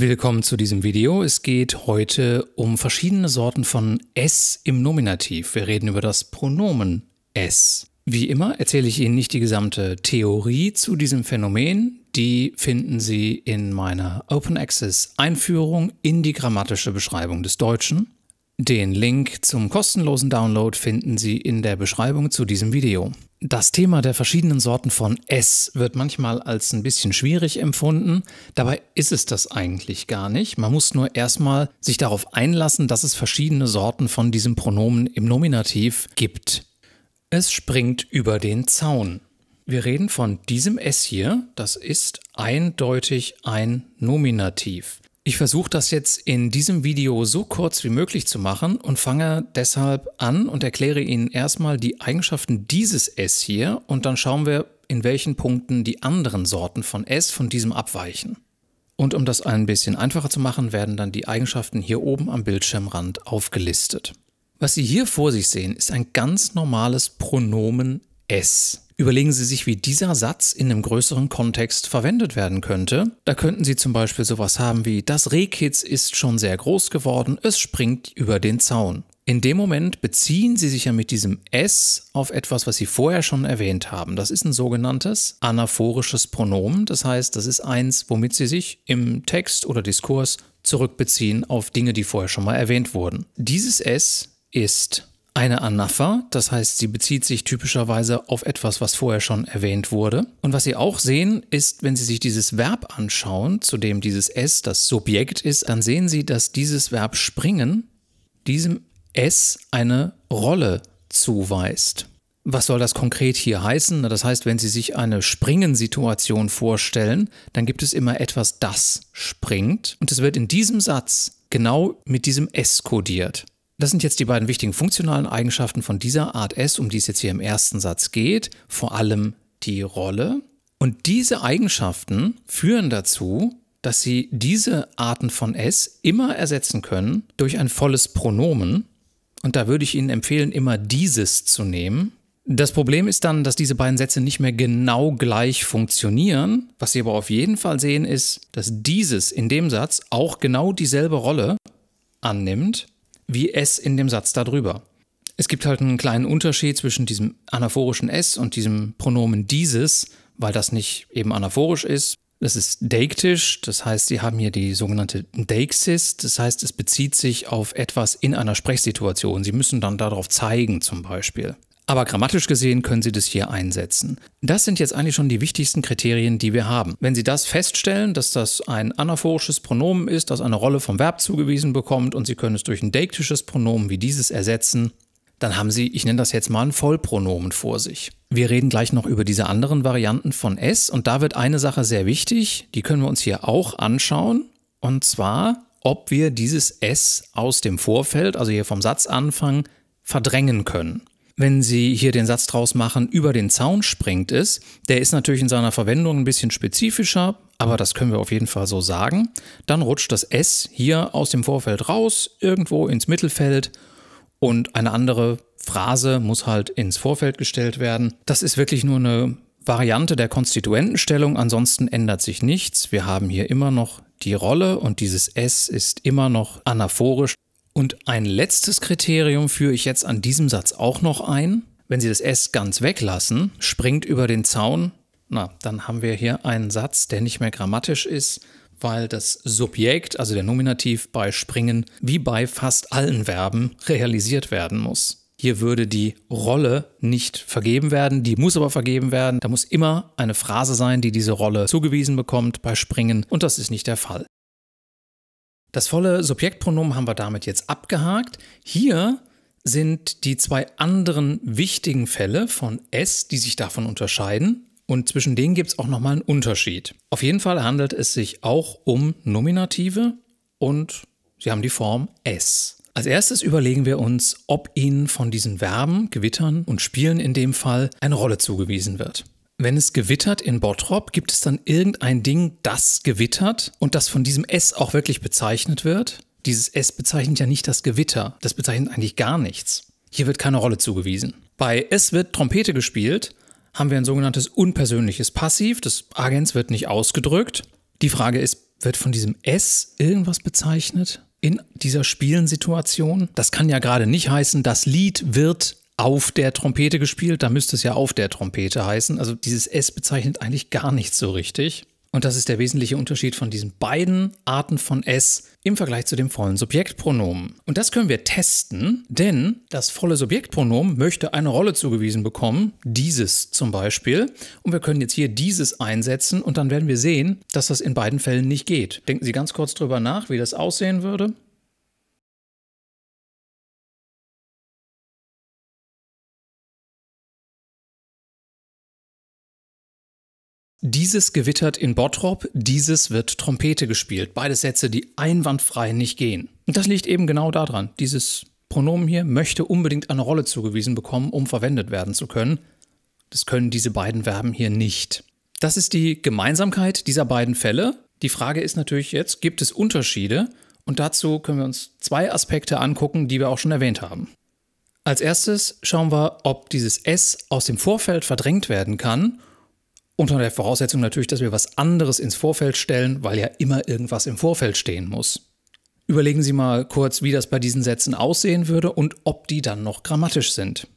Willkommen zu diesem Video. Es geht heute um verschiedene Sorten von S im Nominativ. Wir reden über das Pronomen S. Wie immer erzähle ich Ihnen nicht die gesamte Theorie zu diesem Phänomen. Die finden Sie in meiner Open Access Einführung in die grammatische Beschreibung des Deutschen. Den Link zum kostenlosen Download finden Sie in der Beschreibung zu diesem Video. Das Thema der verschiedenen Sorten von S wird manchmal als ein bisschen schwierig empfunden. Dabei ist es das eigentlich gar nicht. Man muss nur erstmal sich darauf einlassen, dass es verschiedene Sorten von diesem Pronomen im Nominativ gibt. Es springt über den Zaun. Wir reden von diesem S hier. Das ist eindeutig ein Nominativ. Ich versuche das jetzt in diesem Video so kurz wie möglich zu machen und fange deshalb an und erkläre Ihnen erstmal die Eigenschaften dieses S hier und dann schauen wir, in welchen Punkten die anderen Sorten von S von diesem abweichen. Und um das ein bisschen einfacher zu machen, werden dann die Eigenschaften hier oben am Bildschirmrand aufgelistet. Was Sie hier vor sich sehen, ist ein ganz normales Pronomen S. Überlegen Sie sich, wie dieser Satz in einem größeren Kontext verwendet werden könnte. Da könnten Sie zum Beispiel sowas haben wie, das Rehkitz ist schon sehr groß geworden, es springt über den Zaun. In dem Moment beziehen Sie sich ja mit diesem S auf etwas, was Sie vorher schon erwähnt haben. Das ist ein sogenanntes anaphorisches Pronomen. Das heißt, das ist eins, womit Sie sich im Text oder Diskurs zurückbeziehen auf Dinge, die vorher schon mal erwähnt wurden. Dieses S ist eine Anapher, das heißt, sie bezieht sich typischerweise auf etwas, was vorher schon erwähnt wurde. Und was Sie auch sehen, ist, wenn Sie sich dieses Verb anschauen, zu dem dieses S das Subjekt ist, dann sehen Sie, dass dieses Verb springen diesem S eine Rolle zuweist. Was soll das konkret hier heißen? Das heißt, wenn Sie sich eine Springen-Situation vorstellen, dann gibt es immer etwas, das springt. Und es wird in diesem Satz genau mit diesem S kodiert. Das sind jetzt die beiden wichtigen funktionalen Eigenschaften von dieser Art S, um die es jetzt hier im ersten Satz geht, vor allem die Rolle. Und diese Eigenschaften führen dazu, dass Sie diese Arten von S immer ersetzen können durch ein volles Pronomen. Und da würde ich Ihnen empfehlen, immer dieses zu nehmen. Das Problem ist dann, dass diese beiden Sätze nicht mehr genau gleich funktionieren. Was Sie aber auf jeden Fall sehen, ist, dass dieses in dem Satz auch genau dieselbe Rolle annimmt wie S in dem Satz darüber. Es gibt halt einen kleinen Unterschied zwischen diesem anaphorischen S und diesem Pronomen dieses, weil das nicht eben anaphorisch ist. Das ist deiktisch, das heißt, sie haben hier die sogenannte Deixis, das heißt, es bezieht sich auf etwas in einer Sprechsituation. Sie müssen dann darauf zeigen, zum Beispiel. Aber grammatisch gesehen können Sie das hier einsetzen. Das sind jetzt eigentlich schon die wichtigsten Kriterien, die wir haben. Wenn Sie das feststellen, dass das ein anaphorisches Pronomen ist, das eine Rolle vom Verb zugewiesen bekommt und Sie können es durch ein deiktisches Pronomen wie dieses ersetzen, dann haben Sie, ich nenne das jetzt mal ein Vollpronomen vor sich. Wir reden gleich noch über diese anderen Varianten von S und da wird eine Sache sehr wichtig, die können wir uns hier auch anschauen und zwar, ob wir dieses S aus dem Vorfeld, also hier vom Satzanfang, verdrängen können wenn Sie hier den Satz draus machen, über den Zaun springt es, der ist natürlich in seiner Verwendung ein bisschen spezifischer, aber das können wir auf jeden Fall so sagen. Dann rutscht das S hier aus dem Vorfeld raus, irgendwo ins Mittelfeld und eine andere Phrase muss halt ins Vorfeld gestellt werden. Das ist wirklich nur eine Variante der Konstituentenstellung, ansonsten ändert sich nichts. Wir haben hier immer noch die Rolle und dieses S ist immer noch anaphorisch. Und ein letztes Kriterium führe ich jetzt an diesem Satz auch noch ein. Wenn Sie das S ganz weglassen, springt über den Zaun, na, dann haben wir hier einen Satz, der nicht mehr grammatisch ist, weil das Subjekt, also der Nominativ bei Springen, wie bei fast allen Verben realisiert werden muss. Hier würde die Rolle nicht vergeben werden, die muss aber vergeben werden. Da muss immer eine Phrase sein, die diese Rolle zugewiesen bekommt bei Springen und das ist nicht der Fall. Das volle Subjektpronomen haben wir damit jetzt abgehakt. Hier sind die zwei anderen wichtigen Fälle von S, die sich davon unterscheiden. Und zwischen denen gibt es auch nochmal einen Unterschied. Auf jeden Fall handelt es sich auch um Nominative und sie haben die Form S. Als erstes überlegen wir uns, ob ihnen von diesen Verben, Gewittern und Spielen in dem Fall eine Rolle zugewiesen wird. Wenn es gewittert in Bottrop, gibt es dann irgendein Ding, das gewittert und das von diesem S auch wirklich bezeichnet wird? Dieses S bezeichnet ja nicht das Gewitter, das bezeichnet eigentlich gar nichts. Hier wird keine Rolle zugewiesen. Bei S wird Trompete gespielt haben wir ein sogenanntes unpersönliches Passiv, das Agens wird nicht ausgedrückt. Die Frage ist, wird von diesem S irgendwas bezeichnet in dieser Spielensituation? Das kann ja gerade nicht heißen, das Lied wird auf der Trompete gespielt, da müsste es ja auf der Trompete heißen. Also dieses S bezeichnet eigentlich gar nicht so richtig. Und das ist der wesentliche Unterschied von diesen beiden Arten von S im Vergleich zu dem vollen Subjektpronomen. Und das können wir testen, denn das volle Subjektpronomen möchte eine Rolle zugewiesen bekommen, dieses zum Beispiel. Und wir können jetzt hier dieses einsetzen und dann werden wir sehen, dass das in beiden Fällen nicht geht. Denken Sie ganz kurz drüber nach, wie das aussehen würde. Dieses gewittert in Bottrop, dieses wird Trompete gespielt. Beide Sätze, die einwandfrei nicht gehen. Und das liegt eben genau daran. Dieses Pronomen hier möchte unbedingt eine Rolle zugewiesen bekommen, um verwendet werden zu können. Das können diese beiden Verben hier nicht. Das ist die Gemeinsamkeit dieser beiden Fälle. Die Frage ist natürlich jetzt, gibt es Unterschiede? Und dazu können wir uns zwei Aspekte angucken, die wir auch schon erwähnt haben. Als erstes schauen wir, ob dieses S aus dem Vorfeld verdrängt werden kann unter der Voraussetzung natürlich, dass wir was anderes ins Vorfeld stellen, weil ja immer irgendwas im Vorfeld stehen muss. Überlegen Sie mal kurz, wie das bei diesen Sätzen aussehen würde und ob die dann noch grammatisch sind.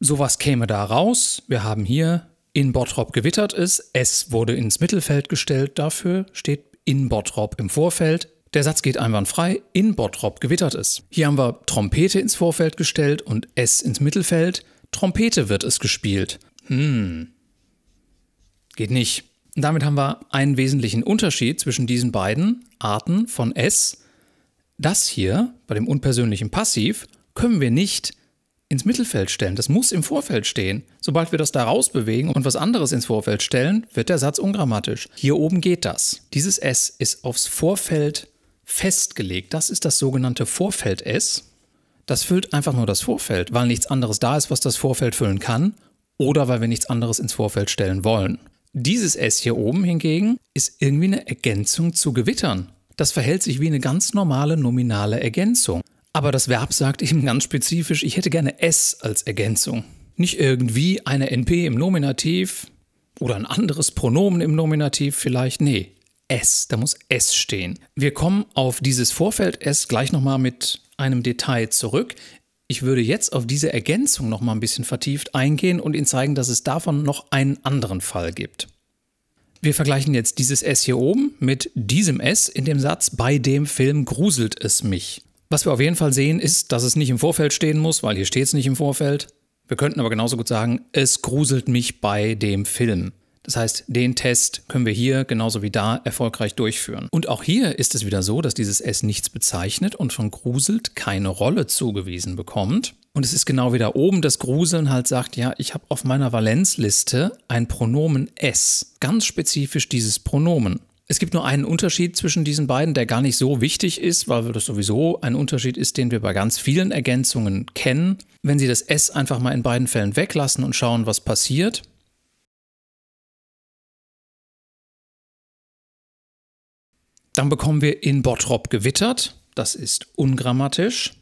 Sowas käme da raus. Wir haben hier in Bottrop gewittert ist, es wurde ins Mittelfeld gestellt, dafür steht in Bottrop im Vorfeld. Der Satz geht einwandfrei, in Bottrop gewittert es. Hier haben wir Trompete ins Vorfeld gestellt und S ins Mittelfeld. Trompete wird es gespielt. Hm. Geht nicht. damit haben wir einen wesentlichen Unterschied zwischen diesen beiden Arten von S. Das hier, bei dem unpersönlichen Passiv, können wir nicht ins Mittelfeld stellen. Das muss im Vorfeld stehen. Sobald wir das da rausbewegen und was anderes ins Vorfeld stellen, wird der Satz ungrammatisch. Hier oben geht das. Dieses S ist aufs Vorfeld festgelegt. Das ist das sogenannte Vorfeld S. Das füllt einfach nur das Vorfeld, weil nichts anderes da ist, was das Vorfeld füllen kann oder weil wir nichts anderes ins Vorfeld stellen wollen. Dieses S hier oben hingegen ist irgendwie eine Ergänzung zu Gewittern. Das verhält sich wie eine ganz normale nominale Ergänzung. Aber das Verb sagt eben ganz spezifisch, ich hätte gerne S als Ergänzung. Nicht irgendwie eine NP im Nominativ oder ein anderes Pronomen im Nominativ vielleicht, nee. S. Da muss S stehen. Wir kommen auf dieses Vorfeld S gleich nochmal mit einem Detail zurück. Ich würde jetzt auf diese Ergänzung nochmal ein bisschen vertieft eingehen und Ihnen zeigen, dass es davon noch einen anderen Fall gibt. Wir vergleichen jetzt dieses S hier oben mit diesem S in dem Satz, bei dem Film gruselt es mich. Was wir auf jeden Fall sehen, ist, dass es nicht im Vorfeld stehen muss, weil hier steht es nicht im Vorfeld. Wir könnten aber genauso gut sagen, es gruselt mich bei dem Film. Das heißt, den Test können wir hier genauso wie da erfolgreich durchführen. Und auch hier ist es wieder so, dass dieses S nichts bezeichnet und von gruselt keine Rolle zugewiesen bekommt. Und es ist genau wieder oben, dass Gruseln halt sagt, ja, ich habe auf meiner Valenzliste ein Pronomen S, ganz spezifisch dieses Pronomen. Es gibt nur einen Unterschied zwischen diesen beiden, der gar nicht so wichtig ist, weil das sowieso ein Unterschied ist, den wir bei ganz vielen Ergänzungen kennen. Wenn Sie das S einfach mal in beiden Fällen weglassen und schauen, was passiert, Dann bekommen wir in Bottrop gewittert. Das ist ungrammatisch.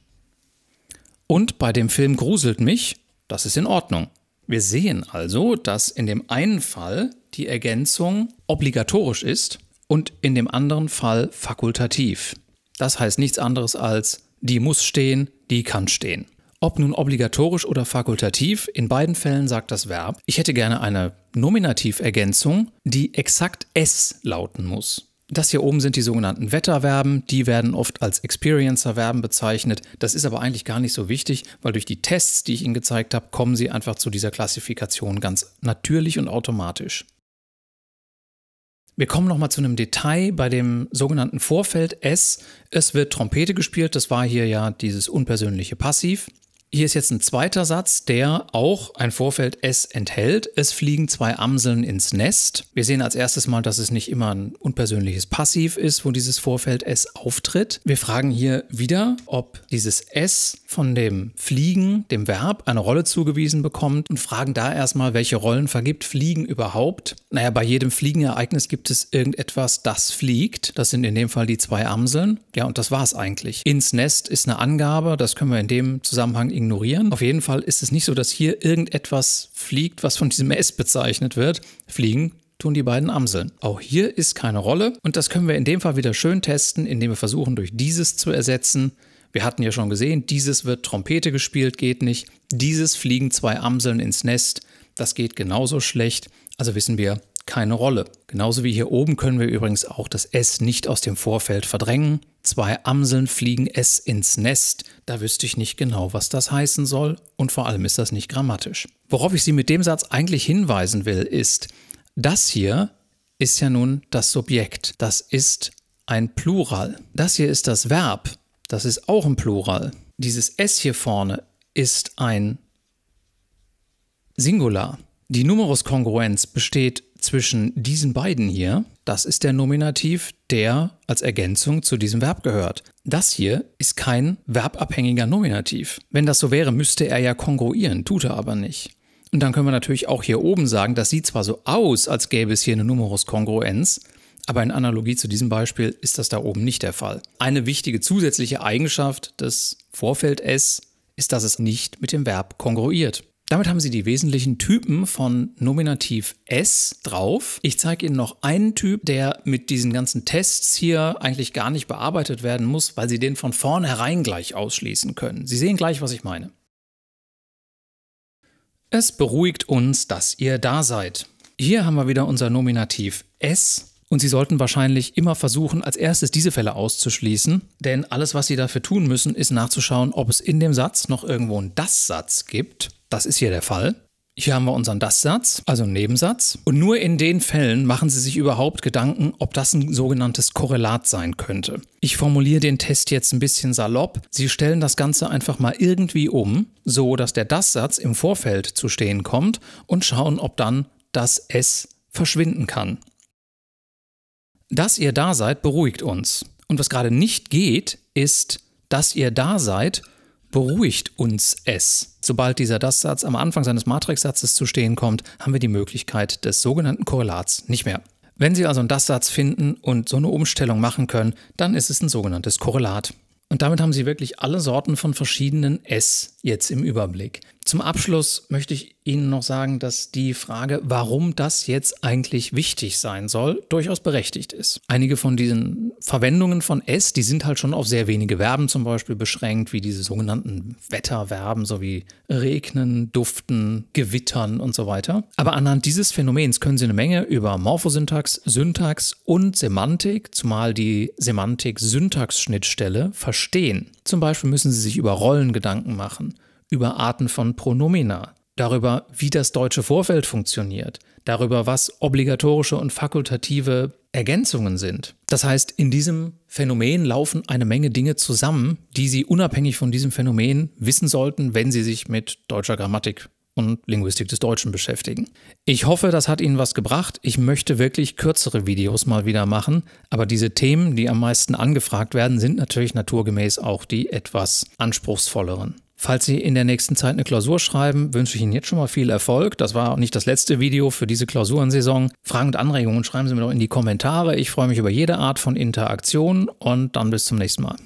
Und bei dem Film gruselt mich. Das ist in Ordnung. Wir sehen also, dass in dem einen Fall die Ergänzung obligatorisch ist und in dem anderen Fall fakultativ. Das heißt nichts anderes als die muss stehen, die kann stehen. Ob nun obligatorisch oder fakultativ, in beiden Fällen sagt das Verb, ich hätte gerne eine Nominativergänzung, die exakt S lauten muss. Das hier oben sind die sogenannten Wetterverben, die werden oft als Experiencer-Verben bezeichnet. Das ist aber eigentlich gar nicht so wichtig, weil durch die Tests, die ich Ihnen gezeigt habe, kommen Sie einfach zu dieser Klassifikation ganz natürlich und automatisch. Wir kommen nochmal zu einem Detail bei dem sogenannten Vorfeld S. Es wird Trompete gespielt, das war hier ja dieses unpersönliche Passiv. Hier ist jetzt ein zweiter Satz, der auch ein Vorfeld S enthält. Es fliegen zwei Amseln ins Nest. Wir sehen als erstes mal, dass es nicht immer ein unpersönliches Passiv ist, wo dieses Vorfeld S auftritt. Wir fragen hier wieder, ob dieses S von dem Fliegen, dem Verb, eine Rolle zugewiesen bekommt und fragen da erstmal, welche Rollen vergibt Fliegen überhaupt. Naja, bei jedem Fliegenereignis gibt es irgendetwas, das fliegt. Das sind in dem Fall die zwei Amseln. Ja, und das war es eigentlich. Ins Nest ist eine Angabe, das können wir in dem Zusammenhang ignorieren. Auf jeden Fall ist es nicht so, dass hier irgendetwas fliegt, was von diesem S bezeichnet wird. Fliegen tun die beiden Amseln. Auch hier ist keine Rolle und das können wir in dem Fall wieder schön testen, indem wir versuchen, durch dieses zu ersetzen. Wir hatten ja schon gesehen, dieses wird Trompete gespielt, geht nicht. Dieses fliegen zwei Amseln ins Nest, das geht genauso schlecht. Also wissen wir, keine Rolle. Genauso wie hier oben können wir übrigens auch das S nicht aus dem Vorfeld verdrängen. Zwei Amseln fliegen S ins Nest. Da wüsste ich nicht genau, was das heißen soll und vor allem ist das nicht grammatisch. Worauf ich Sie mit dem Satz eigentlich hinweisen will, ist, das hier ist ja nun das Subjekt. Das ist ein Plural. Das hier ist das Verb. Das ist auch ein Plural. Dieses S hier vorne ist ein Singular. Die Numeruskongruenz besteht zwischen diesen beiden hier, das ist der Nominativ, der als Ergänzung zu diesem Verb gehört. Das hier ist kein verbabhängiger Nominativ. Wenn das so wäre, müsste er ja kongruieren, tut er aber nicht. Und dann können wir natürlich auch hier oben sagen, das sieht zwar so aus, als gäbe es hier eine Numerus kongruenz aber in Analogie zu diesem Beispiel ist das da oben nicht der Fall. Eine wichtige zusätzliche Eigenschaft des Vorfeld S ist, dass es nicht mit dem Verb kongruiert. Damit haben Sie die wesentlichen Typen von Nominativ S drauf. Ich zeige Ihnen noch einen Typ, der mit diesen ganzen Tests hier eigentlich gar nicht bearbeitet werden muss, weil Sie den von vornherein gleich ausschließen können. Sie sehen gleich, was ich meine. Es beruhigt uns, dass ihr da seid. Hier haben wir wieder unser Nominativ S. Und Sie sollten wahrscheinlich immer versuchen, als erstes diese Fälle auszuschließen, denn alles, was Sie dafür tun müssen, ist nachzuschauen, ob es in dem Satz noch irgendwo einen Das-Satz gibt. Das ist hier der Fall. Hier haben wir unseren Das-Satz, also einen Nebensatz. Und nur in den Fällen machen Sie sich überhaupt Gedanken, ob das ein sogenanntes Korrelat sein könnte. Ich formuliere den Test jetzt ein bisschen salopp. Sie stellen das Ganze einfach mal irgendwie um, so dass der Das-Satz im Vorfeld zu stehen kommt und schauen, ob dann das S verschwinden kann. Dass ihr da seid, beruhigt uns. Und was gerade nicht geht, ist, dass ihr da seid beruhigt uns es. Sobald dieser Das-Satz am Anfang seines Matrixsatzes zu stehen kommt, haben wir die Möglichkeit des sogenannten Korrelats nicht mehr. Wenn Sie also einen Das-Satz finden und so eine Umstellung machen können, dann ist es ein sogenanntes Korrelat. Und damit haben Sie wirklich alle Sorten von verschiedenen S jetzt im Überblick. Zum Abschluss möchte ich Ihnen noch sagen, dass die Frage, warum das jetzt eigentlich wichtig sein soll, durchaus berechtigt ist. Einige von diesen Verwendungen von S, die sind halt schon auf sehr wenige Verben zum Beispiel beschränkt, wie diese sogenannten Wetterverben sowie regnen, duften, gewittern und so weiter. Aber anhand dieses Phänomens können Sie eine Menge über Morphosyntax, Syntax und Semantik, zumal die Semantik-Syntax-Schnittstelle, verstehen. Zum Beispiel müssen Sie sich über Rollen Gedanken machen über Arten von Pronomina, darüber, wie das deutsche Vorfeld funktioniert, darüber, was obligatorische und fakultative Ergänzungen sind. Das heißt, in diesem Phänomen laufen eine Menge Dinge zusammen, die Sie unabhängig von diesem Phänomen wissen sollten, wenn Sie sich mit deutscher Grammatik und Linguistik des Deutschen beschäftigen. Ich hoffe, das hat Ihnen was gebracht. Ich möchte wirklich kürzere Videos mal wieder machen, aber diese Themen, die am meisten angefragt werden, sind natürlich naturgemäß auch die etwas anspruchsvolleren. Falls Sie in der nächsten Zeit eine Klausur schreiben, wünsche ich Ihnen jetzt schon mal viel Erfolg. Das war nicht das letzte Video für diese Klausurensaison. Fragen und Anregungen schreiben Sie mir doch in die Kommentare. Ich freue mich über jede Art von Interaktion und dann bis zum nächsten Mal.